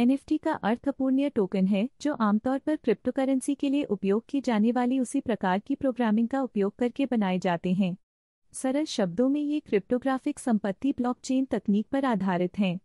NFT का अर्थपूर्ण token है जो आमतौर पर क्रिप्टोकरेंसी के लिए उपयोग की जाने वाली उसी प्रकार की प्रोग्रामिंग का उपयोग करके बनाए जाते हैं सरल शब्दों में ये क्रिप्टोग्राफिक संपत्ति ब्लॉकचेन तकनीक पर आधारित हैं